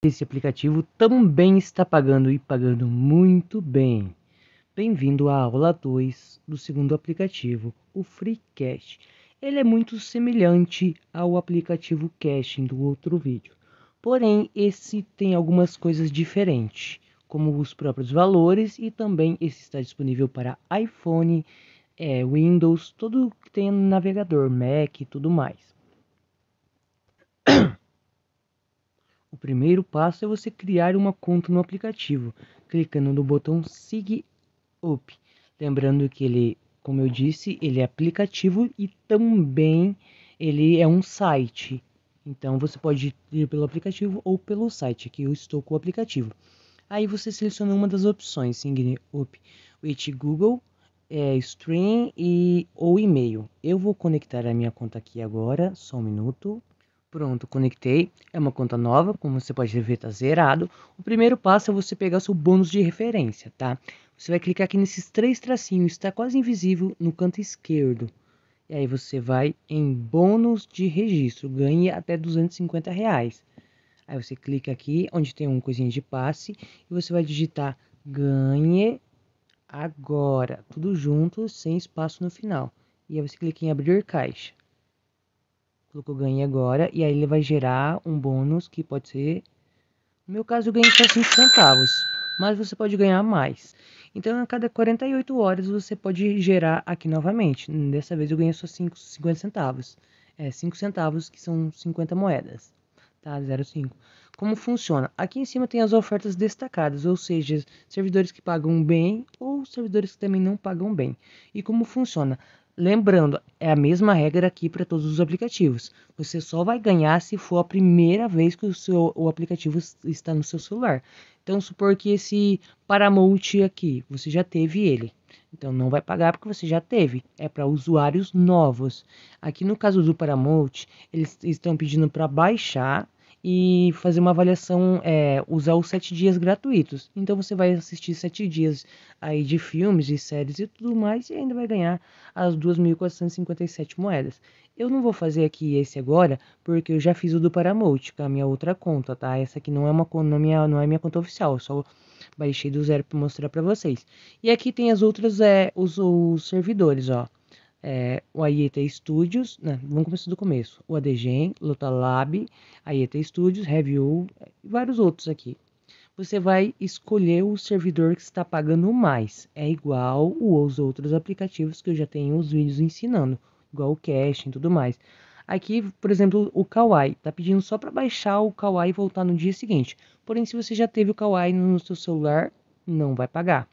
Esse aplicativo também está pagando e pagando muito bem. Bem-vindo à aula 2 do segundo aplicativo, o Free Cash. Ele é muito semelhante ao aplicativo Caching do outro vídeo, porém esse tem algumas coisas diferentes, como os próprios valores e também esse está disponível para iPhone, é, Windows, tudo que tem navegador, Mac e tudo mais. O primeiro passo é você criar uma conta no aplicativo, clicando no botão Sig Up. Lembrando que ele, como eu disse, ele é aplicativo e também ele é um site. Então você pode ir pelo aplicativo ou pelo site. Aqui eu estou com o aplicativo. Aí você seleciona uma das opções, Sig Up, It Google, é, Stream e ou e-mail. Eu vou conectar a minha conta aqui agora, só um minuto. Pronto, conectei. É uma conta nova, como você pode ver, tá zerado. O primeiro passo é você pegar seu bônus de referência, tá? Você vai clicar aqui nesses três tracinhos, está quase invisível no canto esquerdo. E aí você vai em bônus de registro, ganhe até 250 reais. Aí você clica aqui, onde tem um coisinha de passe, e você vai digitar ganhe agora, tudo junto, sem espaço no final. E aí você clica em abrir caixa pelo que eu ganhei agora, e aí ele vai gerar um bônus que pode ser... No meu caso eu ganhei só 5 centavos, mas você pode ganhar mais. Então a cada 48 horas você pode gerar aqui novamente. Dessa vez eu ganhei só 5, 50 centavos. É, 5 centavos que são 50 moedas. Tá, 0,5. Como funciona? Aqui em cima tem as ofertas destacadas, ou seja, servidores que pagam bem ou servidores que também não pagam bem. E como funciona? Lembrando, é a mesma regra aqui para todos os aplicativos. Você só vai ganhar se for a primeira vez que o seu o aplicativo está no seu celular. Então, supor que esse Paramount aqui, você já teve ele. Então, não vai pagar porque você já teve. É para usuários novos. Aqui no caso do Paramount, eles estão pedindo para baixar e fazer uma avaliação, é, usar os sete dias gratuitos. Então você vai assistir sete dias aí de filmes, de séries e tudo mais, e ainda vai ganhar as 2.457 moedas. Eu não vou fazer aqui esse agora, porque eu já fiz o do Paramount, é a minha outra conta, tá? Essa aqui não é uma não, é minha, não é minha conta oficial, eu só baixei do zero para mostrar para vocês. E aqui tem as outras, é, os, os servidores, ó é, o AIET Studios, né, vamos começar do começo, o ADGEN, Lotalab, AIET Studios, Review e vários outros aqui. Você vai escolher o servidor que está pagando mais, é igual os outros aplicativos que eu já tenho os vídeos ensinando, igual o Cash e tudo mais. Aqui, por exemplo, o Kawaii, está pedindo só para baixar o Kawaii e voltar no dia seguinte. Porém, se você já teve o Kawaii no seu celular, não vai pagar,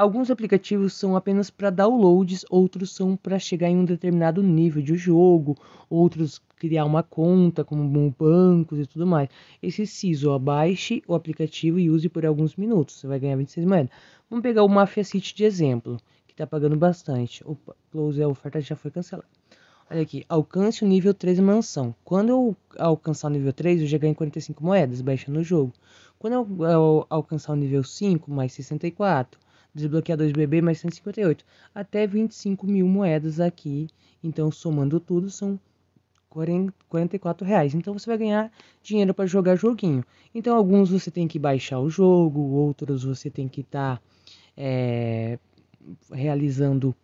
Alguns aplicativos são apenas para downloads, outros são para chegar em um determinado nível de jogo, outros criar uma conta como bancos e tudo mais. Esse CISO, abaixe o aplicativo e use por alguns minutos, você vai ganhar 26 moedas. Vamos pegar o Mafia City de exemplo, que está pagando bastante. Opa, close a oferta já foi cancelada. Olha aqui, alcance o nível 3 mansão. Quando eu alcançar o nível 3, eu já ganho 45 moedas, baixando o jogo. Quando eu, alcançar o nível 5, mais 64 dois BB mais 158, até 25 mil moedas aqui. Então, somando tudo, são 44 reais. Então, você vai ganhar dinheiro para jogar joguinho. Então, alguns você tem que baixar o jogo, outros você tem que estar tá, é, realizando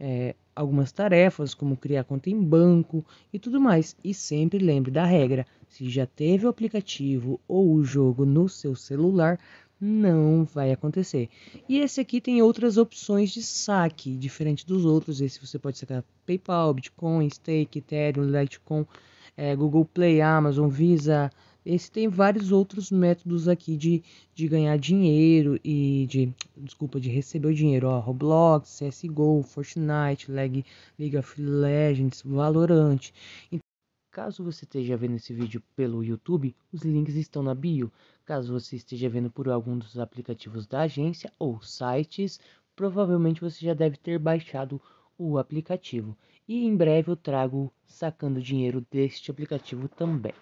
é, algumas tarefas, como criar conta em banco e tudo mais. E sempre lembre da regra: se já teve o aplicativo ou o jogo no seu celular, não vai acontecer. E esse aqui tem outras opções de saque, diferente dos outros. Esse você pode sacar PayPal, Bitcoin, Stake, Ethereum, Litecoin, é, Google Play, Amazon, Visa. Esse tem vários outros métodos aqui de, de ganhar dinheiro e de, desculpa, de receber o dinheiro. Ó, Roblox, CSGO, Fortnite, League, League of Legends, Valorant. Caso você esteja vendo esse vídeo pelo YouTube, os links estão na bio. Caso você esteja vendo por algum dos aplicativos da agência ou sites, provavelmente você já deve ter baixado o aplicativo. E em breve eu trago sacando dinheiro deste aplicativo também.